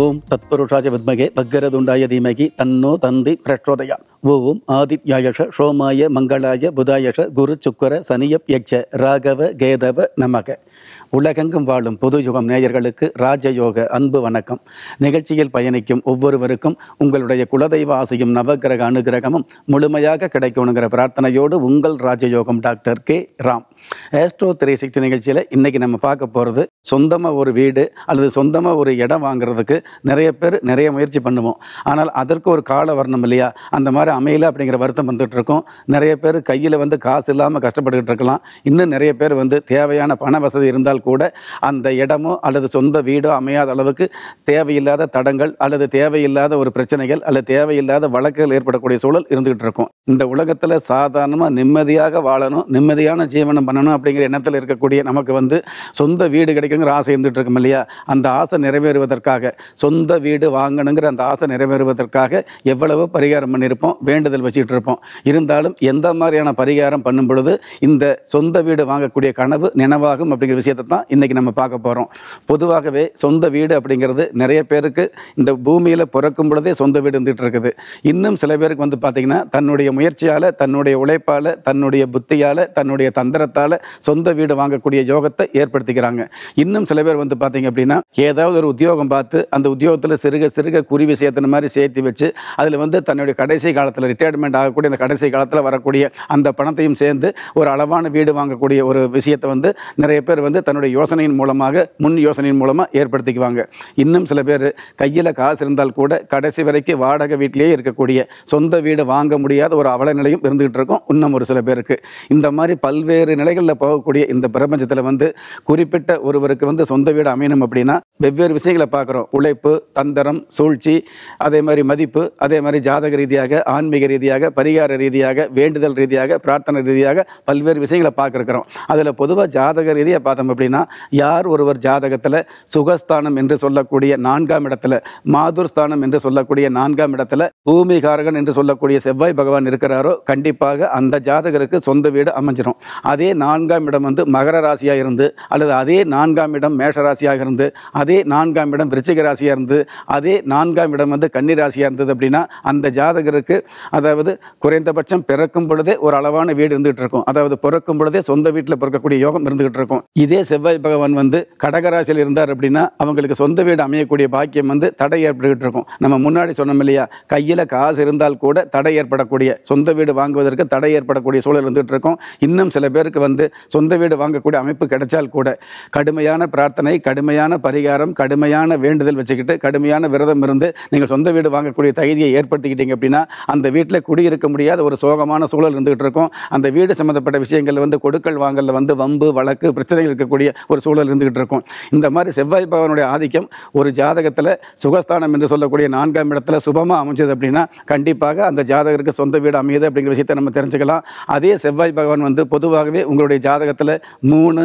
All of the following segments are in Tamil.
ஓம் தத்பருஷாஜ வித்மகே பக்கரதுண்டாய தீமகி தன்னோ தந்தி பிரச்சோதயா ஓம் ஆதித்யாயஷ ஷோமாய மங்களாய புதாயஷ குரு சுக்கர சனியப் யக்ஷ ராகவ கேதவ நமக உலகெங்கும் வாழும் பொது யுகம் நேயர்களுக்கு ராஜயோக அன்பு வணக்கம் நிகழ்ச்சியில் பயணிக்கும் ஒவ்வொருவருக்கும் உங்களுடைய குலதெய்வ ஆசையும் நவகிரக அனுகிரகமும் முழுமையாக கிடைக்கணுங்கிற பிரார்த்தனையோடு உங்கள் ராஜயோகம் doctor K Ram astro three sixty நிகழ்ச்சியில் இன்றைக்கி நம்ம பார்க்க போகிறது சொந்தமாக ஒரு வீடு அல்லது சொந்தமாக ஒரு இடம் வாங்குறதுக்கு நிறைய பேர் நிறைய முயற்சி பண்ணுவோம் ஆனால் அதற்கு ஒரு கால வரணும் இல்லையா அந்த மாதிரி அமையல அப்படிங்கிற வருத்தம் வந்துட்டு இருக்கோம் நிறைய பேர் கையில் வந்து காசு இல்லாமல் கஷ்டப்பட்டுக்கிட்டு இருக்கலாம் இன்னும் நிறைய பேர் வந்து தேவையான பண வசதி இருந்தால் கூட அந்த இடமோ அல்லது சொந்த வீடோ அமையாத அளவுக்கு தேவையில்லாத தடங்கள் அல்லது தேவையில்லாத ஒரு பிரச்சனைகள் அல்லது தேவையில்லாத வழக்குகள் ஏற்படக்கூடிய சூழல் இருந்துகிட்டு இருக்கும் இந்த உலகத்தில் சாதாரணமாக நிம்மதியாக வாழணும் நிம்மதியான ஜீவனம் பண்ணணும் அப்படிங்கிற எண்ணத்தில் இருக்கக்கூடிய நமக்கு வந்து சொந்த வீடு கிடைக்குங்கிற ஆசை இருந்துகிட்டு இருக்கும் இல்லையா அந்த ஆசை நிறைவேறுவதற்காக சொந்த வீடு வாங்கணுங்கிற அந்த ஆசை நிறைவேறுவதற்காக எவ்வளவோ பரிகாரம் பண்ணியிருப்போம் வேண்டுதல் வச்சுக்கிட்டு இருப்போம் இருந்தாலும் எந்த மாதிரியான பரிகாரம் பண்ணும் பொழுது இந்த சொந்த வீடு வாங்கக்கூடிய கனவு நினைவாகும் அப்படிங்கிற அப்படிங்கிற விஷயத்தை தான் இன்றைக்கி நம்ம பார்க்க போகிறோம் பொதுவாகவே சொந்த வீடு அப்படிங்கிறது நிறைய பேருக்கு இந்த பூமியில் பிறக்கும் பொழுதே சொந்த வீடு இருந்துகிட்டு இருக்குது இன்னும் சில பேருக்கு வந்து பார்த்திங்கன்னா தன்னுடைய முயற்சியால் தன்னுடைய உழைப்பால் தன்னுடைய புத்தியால் தன்னுடைய தந்திரத்தால் சொந்த வீடு வாங்கக்கூடிய யோகத்தை ஏற்படுத்திக்கிறாங்க இன்னும் சில பேர் வந்து பார்த்திங்க அப்படின்னா ஏதாவது ஒரு உத்தியோகம் பார்த்து அந்த உத்தியோகத்தில் சிறுக சிறுக குருவி விஷயத்தின மாதிரி சேர்த்து வச்சு அதில் வந்து தன்னுடைய கடைசி காலத்தில் ரிட்டையர்மெண்ட் ஆகக்கூடிய அந்த கடைசி காலத்தில் வரக்கூடிய அந்த பணத்தையும் சேர்ந்து ஒரு அளவான வீடு வாங்கக்கூடிய ஒரு விஷயத்தை வந்து நிறைய பேர் வந்து தன்னுடைய யோசனையின் மூலமாக முன் யோசனையின் மூலமாக ஏற்படுத்திக்குவாங்க இன்னும் சில பேர் கையில் காசு இருந்தால் கூட கடைசி வரைக்கும் வாடகை வீட்டிலேயே இருக்கக்கூடிய சொந்த வீடு வாங்க முடியாத ஒரு அவல நிலையும் இருந்துகிட்டு இருக்கும் இன்னும் ஒரு சில பேருக்கு இந்த மாதிரி பல்வேறு நிலைகளில் போகக்கூடிய இந்த பிரபஞ்சத்தில் வந்து குறிப்பிட்ட ஒருவருக்கு வந்து சொந்த வீடு அமையணும் அப்படின்னா வெவ்வேறு விஷயங்களை பார்க்குறோம் உழைப்பு தந்திரம் சூழ்ச்சி அதே மாதிரி மதிப்பு அதே மாதிரி ஜாதக ரீதியாக ஆன்மீக ரீதியாக பரிகார ரீதியாக வேண்டுதல் ரீதியாக பிரார்த்தனை ரீதியாக பல்வேறு விஷயங்களை பார்க்குறோம் அதில் பொதுவாக ஜாதக ரீதியாக பார்த்தோம் அப்படின்னா யார் ஒருவர் ஜாதகத்தில் சுகஸ்தானம் என்று சொல்லக்கூடிய நான்காம் இடத்துல மாதுர் ஸ்தானம் என்று சொல்லக்கூடிய நான்காம் இடத்துல பூமிகாரகன் என்று சொல்லக்கூடிய செவ்வாய் பகவான் இருக்கிறாரோ கண்டிப்பாக அந்த ஜாதகருக்கு சொந்த வீடு அமைஞ்சிடும் அதே நான்காம் இடம் வந்து மகர ராசியாக இருந்து அல்லது அதே நான்காம் இடம் மேஷ ராசியாக இருந்து அதே நான்காம் இடம் விருச்சிக ராசியாக இருந்து அதே நான்காம் இடம் வந்து கன்னி ராசியாக இருந்தது அப்படின்னா அந்த ஜாதகருக்கு அதாவது குறைந்தபட்சம் பிறக்கும் பொழுதே ஒரு அளவான வீடு இருந்துகிட்டு இருக்கும் அதாவது பிறக்கும் பொழுதே சொந்த வீட்டில் பிறக்கக்கூடிய யோகம் இருந்துகிட்டு இருக்கும் இதே செவ்வாய் பகவான் வந்து கடகராசியில் இருந்தார் அப்படின்னா அவங்களுக்கு சொந்த வீடு அமையக்கூடிய பாக்கியம் வந்து தடை ஏற்பட்டுக்கிட்டு இருக்கும் நம்ம முன்னாடி சொன்னோம் இல்லையா கையில் காசு இருந்தால் கூட தடை ஏற்படக்கூடிய சொந்த வீடு வாங்குவதற்கு தடை ஏற்படக்கூடிய சூழல் இருந்துகிட்டு இருக்கும் இன்னும் சில பேருக்கு வந்து சொந்த வீடு வாங்கக்கூடிய அமைப்பு கிடைச்சால் கூட கடுமையான பிரார்த்தனை கடுமையான பரிகாரம் கடுமையான வேண்டுதல் வச்சுக்கிட்டு கடுமையான விரதம் இருந்து நீங்கள் சொந்த வீடு வாங்கக்கூடிய தகுதியை ஏற்படுத்திக்கிட்டீங்க அப்படின்னா அந்த வீட்டில் குடியிருக்க முடியாத ஒரு சோகமான சூழல் இருந்துகிட்டு இருக்கும் அந்த வீடு சம்மந்தப்பட்ட விஷயங்கள் வந்து கொடுக்கல் வாங்கலில் வந்து வம்பு வழக்கு பிரச்சனைகள் இருக்கக்கூடிய ஒரு சூழல் இருந்துகிட்டு இருக்கும் இந்த மாதிரி செவ்வாய் பகவானுடைய ஆதிக்கம் ஒரு ஜாதகத்தில் சுகஸ்தானம் என்று சொல்லக்கூடிய நான்காம் இடத்துல சுபமாக அமைஞ்சது அப்படின்னா கண்டிப்பாக அந்த ஜாதகருக்கு சொந்த வீடு அமையுது அப்படிங்கிற விஷயத்தை நம்ம தெரிஞ்சுக்கலாம் அதே செவ்வாய் பகவான் வந்து பொதுவாகவே உங்களுடைய ஜாதகத்தில் மூணு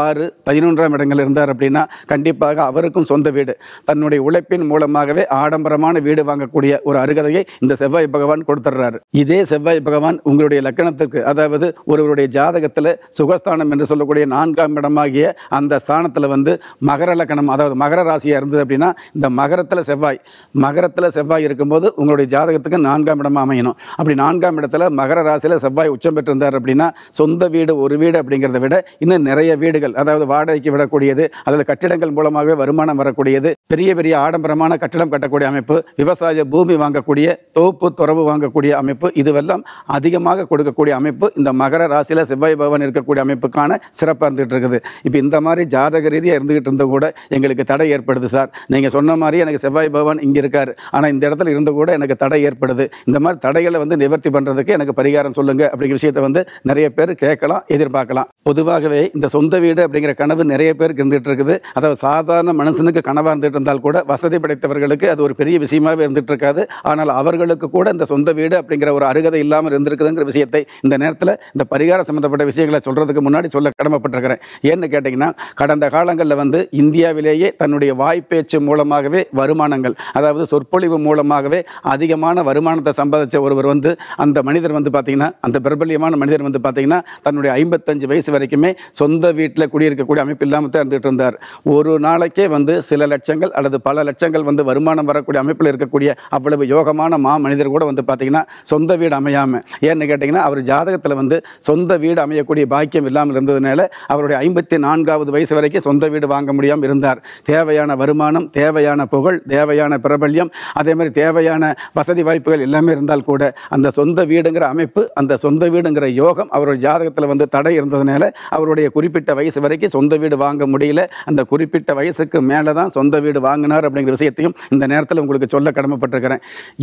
ஆறு பதினொன்றாம் இடங்கள் இருந்தார் அப்படின்னா கண்டிப்பாக அவருக்கும் சொந்த வீடு தன்னுடைய உழைப்பின் மூலமாகவே ஆடம்பரமான வீடு வாங்கக்கூடிய ஒரு அருகதையை இந்த செவ்வாய் பகவான் கொடுத்துட்றாரு இதே செவ்வாய் பகவான் உங்களுடைய லக்கணத்துக்கு அதாவது ஒருவருடைய ஜாதகத்தில் சுகஸ்தானம் என்று சொல்லக்கூடிய நான்காம் இடம் ஆகிய அந்த ஸ்தானத்தில் வந்து மகர லக்கணம் அதாவது மகர ராசியாக இருந்தது அப்படின்னா இந்த மகரத்தில் செவ்வாய் மகரத்தில் செவ்வாய் இருக்கும்போது உங்களுடைய ஜாதகத்துக்கு நான்காம் இடமாக அமையணும் அப்படி நான்காம் இடத்துல மகர ராசியில் செவ்வாய் உச்சம் பெற்றிருந்தார் அப்படின்னா சொந்த வீடு ஒரு வீடு அப்படிங்கிறத விட இன்னும் நிறைய வீடுகள் அதாவது வாடகைக்கு விடக்கூடியது அதில் கட்டிடங்கள் மூலமாகவே வருமானம் வரக்கூடியது பெரிய பெரிய ஆடம்பரமான கட்டிடம் கட்டக்கூடிய அமைப்பு விவசாய பூமி வாங்கக்கூடிய தோப்பு துறவு வாங்கக்கூடிய அமைப்பு இதுவெல்லாம் அதிகமாக கொடுக்கக்கூடிய அமைப்பு இந்த மகர ராசியில் செவ்வாய் பவன் இருக்கக்கூடிய அமைப்புக்கான சிறப்பாக இருந்துகிட்டு இருக்குது இப்போ இந்த மாதிரி ஜாதக ரீதியாக இருந்துகிட்டு இருந்த கூட எங்களுக்கு தடை ஏற்படுது சார் நீங்கள் சொன்ன மாதிரி எனக்கு செவ்வாய் பவன் இங்கே இருக்கார் ஆனால் இந்த இடத்துல இருந்து கூட எனக்கு தடை ஏற்படுது இந்த மாதிரி தடைகளை வந்து நிவர்த்தி பண்ணுறதுக்கு எனக்கு பரிகாரம் சொல்லுங்கள் அப்படிங்கிற விஷயத்தை வந்து நிறைய பேர் கேட்கலாம் எதிர்பார்க்கலாம் பொதுவாகவே இந்த சொந்த வீடு அப்படிங்கிற கனவு நிறைய பேருக்கு இருந்துகிட்டு இருக்குது அதாவது சாதாரண மனுஷனுக்கு கனவாக இருந்துகிட்டு இருந்தால் கூட வசதி படைத்தவர்களுக்கு அது ஒரு பெரிய விஷயமாகவே இருந்துட்டு இருக்காது ஆனால் அவர்களுக்கு கூட இந்த சொந்த வீடு அப்படிங்கிற ஒரு அருகதை இல்லாமல் இருந்திருக்குதுங்கிற விஷயத்தை இந்த நேரத்தில் இந்த பரிகாரம் சம்மந்தப்பட்ட விஷயங்களை சொல்கிறதுக்கு முன்னாடி சொல்ல கடமைப்பட்டிருக்கிறேன் ஏன்னு கேட்டிங்கன்னா கடந்த காலங்களில் வந்து இந்தியாவிலேயே தன்னுடைய வாய்ப்பேச்சு மூலமாகவே வருமானங்கள் அதாவது சொற்பொழிவு மூலமாகவே அதிகமான வருமானத்தை சம்பாதிச்ச ஒருவர் வந்து அந்த மனிதர் வந்து பார்த்திங்கன்னா அந்த பிரபல்யமான மனிதர் வந்து பார்த்திங்கன்னா தன்னுடைய ஐம்பத்தஞ்சு வயசு வரைக்குமே சொந்த வீட்டில் குடியிருக்கக்கூடிய அமைப்பு இல்லாமல் தான் இருந்துகிட்டு இருந்தார் ஒரு நாளைக்கே வந்து சில லட்சம் லட்சங்கள் அல்லது பல லட்சங்கள் வந்து வருமானம் வரக்கூடிய அமைப்பில் இருக்கக்கூடிய அவ்வளவு யோகமான மா மனிதர் கூட வந்து பார்த்திங்கன்னா சொந்த வீடு அமையாமல் ஏன்னு கேட்டிங்கன்னா அவர் ஜாதகத்தில் வந்து சொந்த வீடு அமையக்கூடிய பாக்கியம் இல்லாமல் இருந்ததுனால அவருடைய ஐம்பத்தி நான்காவது வயசு வரைக்கும் சொந்த வீடு வாங்க முடியாமல் இருந்தார் தேவையான வருமானம் தேவையான புகழ் தேவையான பிரபல்யம் அதே மாதிரி தேவையான வசதி வாய்ப்புகள் எல்லாமே இருந்தால் கூட அந்த சொந்த வீடுங்கிற அமைப்பு அந்த சொந்த வீடுங்கிற யோகம் அவருடைய ஜாதகத்தில் வந்து தடை இருந்ததுனால அவருடைய குறிப்பிட்ட வயசு வரைக்கும் சொந்த வீடு வாங்க முடியல அந்த குறிப்பிட்ட வயசுக்கு மேலே தான் சொந்த வீடு வீடு வாங்கினார் அப்படிங்கிற விஷயத்தையும் இந்த நேரத்தில் உங்களுக்கு சொல்ல கடமைப்பட்டிருக்கிறேன்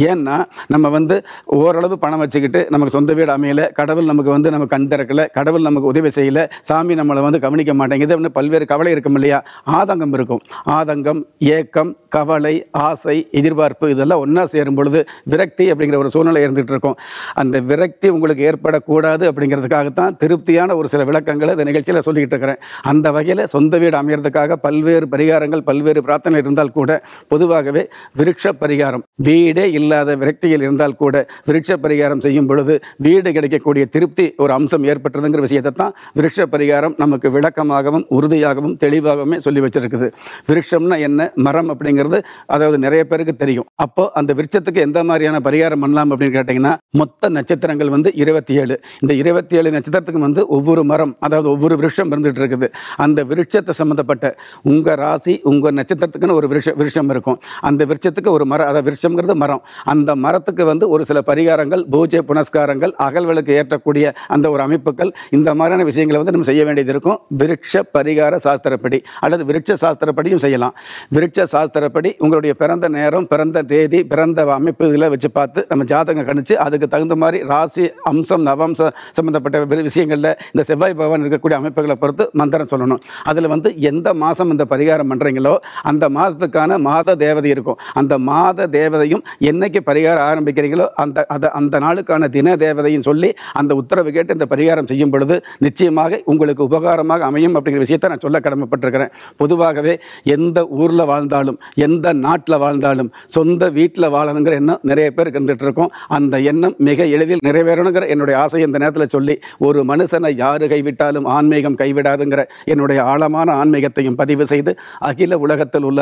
ஏன்னா நம்ம வந்து ஓரளவு பணம் வச்சுக்கிட்டு நமக்கு சொந்த வீடு அமையலை கடவுள் நமக்கு வந்து நம்ம கண் திறக்கலை கடவுள் நமக்கு உதவி செய்யலை சாமி நம்மளை வந்து கவனிக்க மாட்டேங்குது அப்படின்னு பல்வேறு கவலை இருக்கும் இல்லையா ஆதங்கம் இருக்கும் ஆதங்கம் ஏக்கம் கவலை ஆசை எதிர்பார்ப்பு இதெல்லாம் ஒன்றா சேரும் பொழுது விரக்தி அப்படிங்கிற ஒரு சூழ்நிலை இருந்துகிட்டு இருக்கும் அந்த விரக்தி உங்களுக்கு ஏற்படக்கூடாது அப்படிங்கிறதுக்காகத்தான் திருப்தியான ஒரு சில விளக்கங்களை இந்த நிகழ்ச்சியில் சொல்லிக்கிட்டு இருக்கிறேன் அந்த வகையில் சொந்த வீடு அமையிறதுக்காக பல்வேறு பரிகாரங்கள் பல்வேறு பிரார்த்தனை பிரச்சனை இருந்தால் கூட பொதுவாகவே விருட்ச பரிகாரம் வீடே இல்லாத விரக்தியில் இருந்தால் கூட விருட்ச பரிகாரம் செய்யும் பொழுது வீடு கிடைக்கக்கூடிய திருப்தி ஒரு அம்சம் ஏற்பட்டதுங்கிற விஷயத்தை தான் விருட்ச பரிகாரம் நமக்கு விளக்கமாகவும் உறுதியாகவும் தெளிவாகவுமே சொல்லி வச்சிருக்குது விருட்சம்னா என்ன மரம் அப்படிங்கிறது அதாவது நிறைய பேருக்கு தெரியும் அப்போ அந்த விருட்சத்துக்கு எந்த மாதிரியான பரிகாரம் பண்ணலாம் அப்படின்னு கேட்டீங்கன்னா மொத்த நட்சத்திரங்கள் வந்து இருபத்தி ஏழு இந்த இருபத்தி ஏழு நட்சத்திரத்துக்கும் வந்து ஒவ்வொரு மரம் அதாவது ஒவ்வொரு விருட்சம் இருந்துட்டு இருக்குது அந்த விருட்சத்தை சம்மந்தப்பட்ட உங்கள் ராசி உங்கள் நட்சத்திரத்துக்கு ஒரு விருஷ விருஷம் இருக்கும் அந்த விருட்சத்துக்கு ஒரு மரம் அதை விருஷம்ங்கிறது மரம் அந்த மரத்துக்கு வந்து ஒரு சில பரிகாரங்கள் பூஜை புனஸ்காரங்கள் அகல்விளக்கு ஏற்றக்கூடிய அந்த ஒரு அமைப்புகள் இந்த மாதிரியான விஷயங்களை வந்து நம்ம செய்ய வேண்டியது இருக்கும் விருட்ச பரிகார சாஸ்திரப்படி அல்லது விருட்ச சாஸ்திரப்படியும் செய்யலாம் விருட்ச சாஸ்திரப்படி உங்களுடைய பிறந்த நேரம் பிறந்த தேதி பிறந்த அமைப்பு இதில் வச்சு பார்த்து நம்ம ஜாதகம் கணிச்சு அதுக்கு தகுந்த மாதிரி ராசி அம்சம் நவம்சம் சம்மந்தப்பட்ட விஷயங்களில் இந்த செவ்வாய் பகவான் இருக்கக்கூடிய அமைப்புகளை பொறுத்து மந்திரம் சொல்லணும் அதில் வந்து எந்த மாதம் இந்த பரிகாரம் பண்ணுறீங்களோ அந்த மாதத்துக்கான மாத தேவதை இருக்கும் அந்த மாத தேவதையும் என்னைக்கு பரிகாரம் ஆரம்பிக்கிறீங்களோ அந்த அதை அந்த நாளுக்கான தின தேவதையும் சொல்லி அந்த உத்தரவு கேட்டு இந்த பரிகாரம் செய்யும் பொழுது நிச்சயமாக உங்களுக்கு உபகாரமாக அமையும் அப்படிங்கிற விஷயத்தை நான் சொல்ல கடமைப்பட்டிருக்கிறேன் பொதுவாகவே எந்த ஊரில் வாழ்ந்தாலும் எந்த நாட்டில் வாழ்ந்தாலும் சொந்த வீட்டில் வாழணுங்கிற எண்ணம் நிறைய பேர் இருந்துகிட்டு இருக்கோம் அந்த எண்ணம் மிக எளிதில் நிறைவேறணுங்கிற என்னுடைய ஆசை இந்த நேரத்தில் சொல்லி ஒரு மனுஷனை யார் கைவிட்டாலும் ஆன்மீகம் கைவிடாதுங்கிற என்னுடைய ஆழமான ஆன்மீகத்தையும் பதிவு செய்து அகில உலகத்தில் உள்ள